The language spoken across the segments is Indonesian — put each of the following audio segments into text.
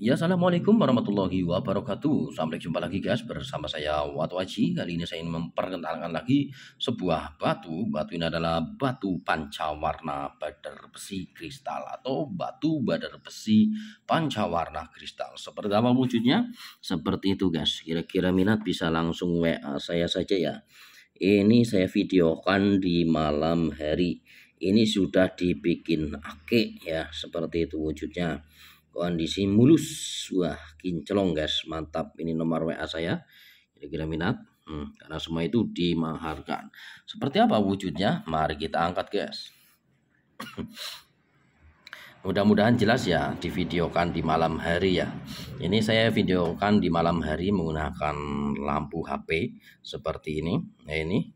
Ya, Assalamualaikum warahmatullahi wabarakatuh. Sampai jumpa lagi guys bersama saya Watu Aji. Kali ini saya ingin memperkenalkan lagi sebuah batu. Batu ini adalah batu pancawarna badar besi kristal atau batu badar besi pancawarna kristal. Seperti apa wujudnya? Seperti itu guys. Kira-kira minat bisa langsung WA saya saja ya. Ini saya videokan di malam hari ini sudah dibikin ake ya seperti itu wujudnya kondisi mulus wah kinclong guys mantap ini nomor WA saya kira kira minat hmm, karena semua itu dimaharkan seperti apa wujudnya mari kita angkat guys mudah-mudahan jelas ya divideokan di malam hari ya ini saya videokan di malam hari menggunakan lampu HP seperti ini nah ini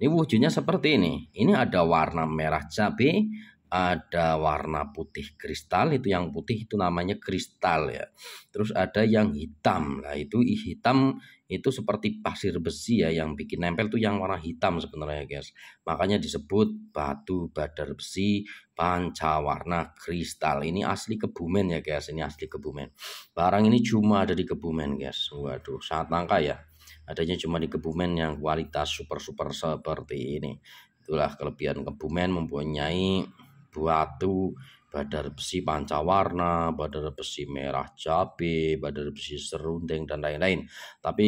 ini wujudnya seperti ini. Ini ada warna merah cabai, ada warna putih kristal itu yang putih itu namanya kristal ya terus ada yang hitam nah itu hitam itu seperti pasir besi ya yang bikin nempel tuh yang warna hitam sebenarnya guys makanya disebut batu badar besi panca warna kristal ini asli kebumen ya guys ini asli kebumen barang ini cuma ada di kebumen guys waduh sangat langka ya adanya cuma di kebumen yang kualitas super super seperti ini itulah kelebihan kebumen mempunyai Batu, Badar Besi Pancawarna, Badar Besi Merah cabe Badar Besi Serundeng dan lain-lain. Tapi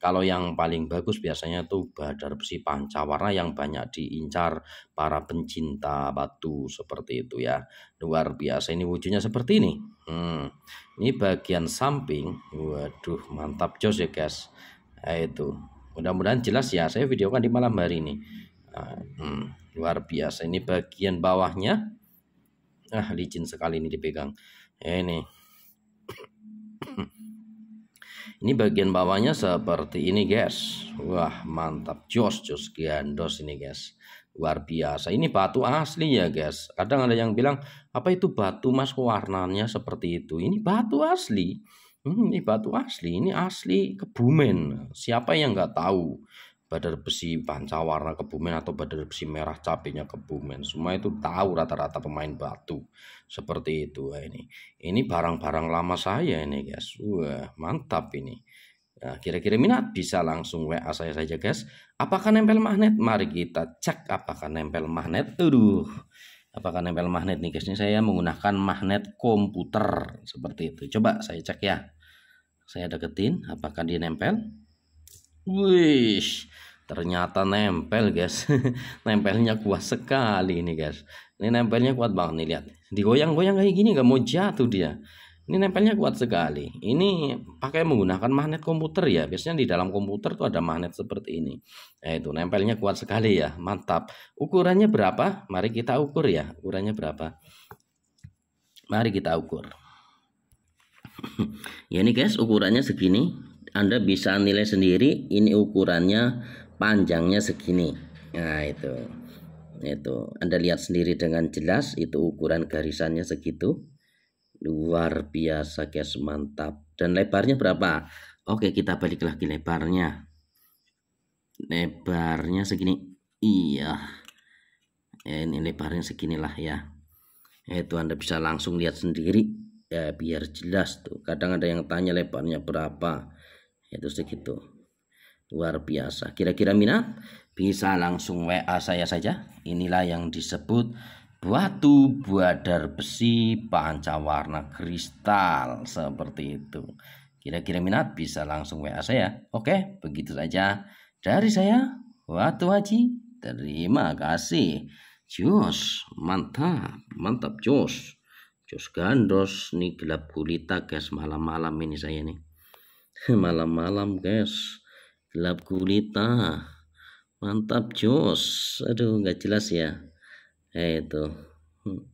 kalau yang paling bagus biasanya tuh Badar Besi Pancawarna yang banyak diincar para pencinta batu seperti itu ya. Luar biasa ini wujudnya seperti ini. Hmm. Ini bagian samping. Waduh, mantap jos ya, guys. Nah, itu. Mudah-mudahan jelas ya. Saya videokan di malam hari ini. Nah, hmm. Luar biasa. Ini bagian bawahnya. Ah, licin sekali ini dipegang. Ya, ini. ini bagian bawahnya seperti ini, guys. Wah, mantap. Jos, jos gandos ini, guys. Luar biasa. Ini batu asli ya, guys. Kadang ada yang bilang, apa itu batu, mas? Warnanya seperti itu. Ini batu asli. Hmm, ini batu asli. Ini asli Kebumen. Siapa yang nggak tahu? Badar Besi Pancawarna Kebumen atau Badar Besi Merah Cabenya Kebumen. Semua itu tahu rata-rata pemain batu. Seperti itu ini. Ini barang-barang lama saya ini guys. Wah mantap ini. Nah, kira-kira minat bisa langsung WA saya saja guys. Apakah nempel magnet? Mari kita cek apakah nempel magnet. Aduh. Apakah nempel magnet nih guys? Ini saya menggunakan magnet komputer seperti itu. Coba saya cek ya. Saya deketin apakah dia nempel. Wih, ternyata nempel guys. Nempelnya kuat sekali ini guys. Ini nempelnya kuat banget nih lihat. Digoyang-goyang kayak gini nggak mau jatuh dia. Ini nempelnya kuat sekali. Ini pakai menggunakan magnet komputer ya. Biasanya di dalam komputer tuh ada magnet seperti ini. Eh, itu nempelnya kuat sekali ya. Mantap. Ukurannya berapa? Mari kita ukur ya. Ukurannya berapa? Mari kita ukur. ya ini guys, ukurannya segini. Anda bisa nilai sendiri ini ukurannya panjangnya segini. Nah, itu. Itu. Anda lihat sendiri dengan jelas itu ukuran garisannya segitu. Luar biasa, guys, mantap. Dan lebarnya berapa? Oke, kita balik lagi lebarnya. Lebarnya segini. Iya. Ya, ini lebarnya seginilah ya. Itu Anda bisa langsung lihat sendiri ya biar jelas tuh kadang ada yang tanya lebarnya berapa itu segitu luar biasa kira-kira minat bisa langsung WA saya saja inilah yang disebut batu buadar besi warna kristal seperti itu kira-kira minat bisa langsung WA saya oke begitu saja dari saya Watu Haji terima kasih Jus, mantap mantap jus. Jus gandos nih gelap gulita guys malam-malam ini saya nih malam-malam guys gelap gulita mantap jos aduh nggak jelas ya eh itu hmm.